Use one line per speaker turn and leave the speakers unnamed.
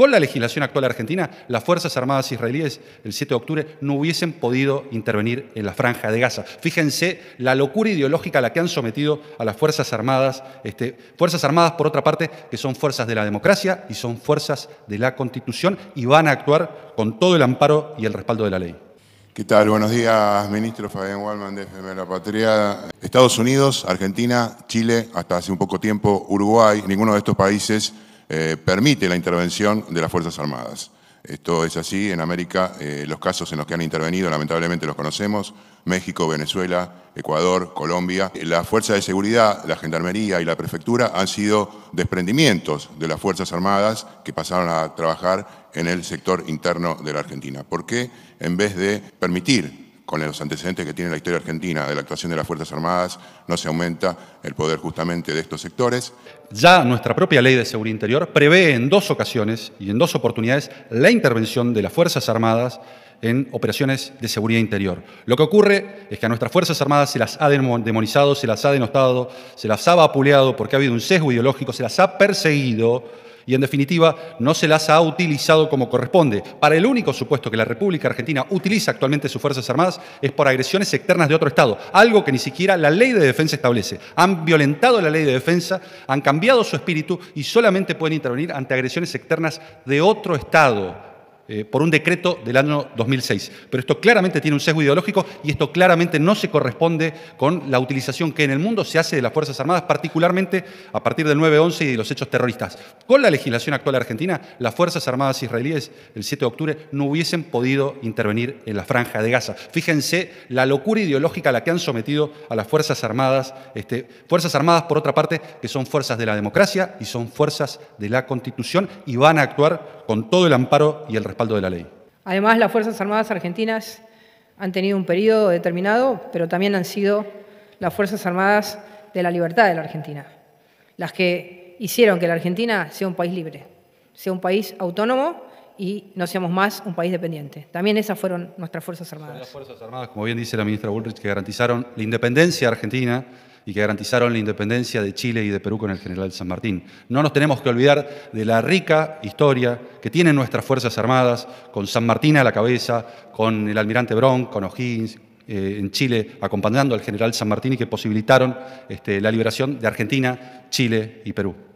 Con la legislación actual argentina, las Fuerzas Armadas israelíes el 7 de octubre no hubiesen podido intervenir en la franja de Gaza. Fíjense la locura ideológica a la que han sometido a las Fuerzas Armadas. Este, fuerzas Armadas, por otra parte, que son fuerzas de la democracia y son fuerzas de la Constitución y van a actuar con todo el amparo y el respaldo de la ley. ¿Qué tal? Buenos
días, ministro Fabián Wallman de La Patria. Estados Unidos, Argentina, Chile, hasta hace un poco tiempo Uruguay, ninguno de estos países eh, permite la intervención de las Fuerzas Armadas. Esto es así en América, eh, los casos en los que han intervenido lamentablemente los conocemos, México, Venezuela, Ecuador, Colombia. La Fuerza de Seguridad, la Gendarmería y la Prefectura han sido desprendimientos de las Fuerzas Armadas que pasaron a trabajar en el sector interno de la Argentina. ¿Por qué en vez de permitir con los antecedentes que tiene la historia argentina de la actuación de las Fuerzas Armadas, no se aumenta el poder justamente de estos sectores. Ya nuestra propia ley de seguridad interior prevé en dos ocasiones
y en dos oportunidades la intervención de las Fuerzas Armadas en operaciones de seguridad interior. Lo que ocurre es que a nuestras Fuerzas Armadas se las ha demonizado, se las ha denostado, se las ha vapuleado porque ha habido un sesgo ideológico, se las ha perseguido y en definitiva no se las ha utilizado como corresponde. Para el único supuesto que la República Argentina utiliza actualmente sus Fuerzas Armadas es por agresiones externas de otro Estado, algo que ni siquiera la ley de defensa establece. Han violentado la ley de defensa, han cambiado su espíritu y solamente pueden intervenir ante agresiones externas de otro Estado eh, por un decreto del año 2006. Pero esto claramente tiene un sesgo ideológico y esto claramente no se corresponde con la utilización que en el mundo se hace de las Fuerzas Armadas, particularmente a partir del 9-11 y de los hechos terroristas. Con la legislación actual argentina, las Fuerzas Armadas israelíes el 7 de octubre no hubiesen podido intervenir en la franja de Gaza. Fíjense la locura ideológica a la que han sometido a las Fuerzas Armadas, este, Fuerzas Armadas por otra parte, que son fuerzas de la democracia y son fuerzas de la Constitución y van a actuar con todo el amparo y el respeto de la ley.
Además, las Fuerzas Armadas Argentinas han tenido un periodo determinado, pero también han sido las Fuerzas Armadas de la libertad de la Argentina, las que hicieron que la Argentina sea un país libre, sea un país autónomo y no seamos más un país dependiente. También esas fueron nuestras Fuerzas Armadas. las Fuerzas Armadas,
como bien dice la ministra Bullrich, que garantizaron la independencia argentina, y que garantizaron la independencia de Chile y de Perú con el general San Martín. No nos tenemos que olvidar de la rica historia que tienen nuestras Fuerzas Armadas, con San Martín a la cabeza, con el almirante Brown, con O'Higgins, eh, en Chile, acompañando al general San Martín y que posibilitaron este, la liberación de Argentina, Chile y Perú.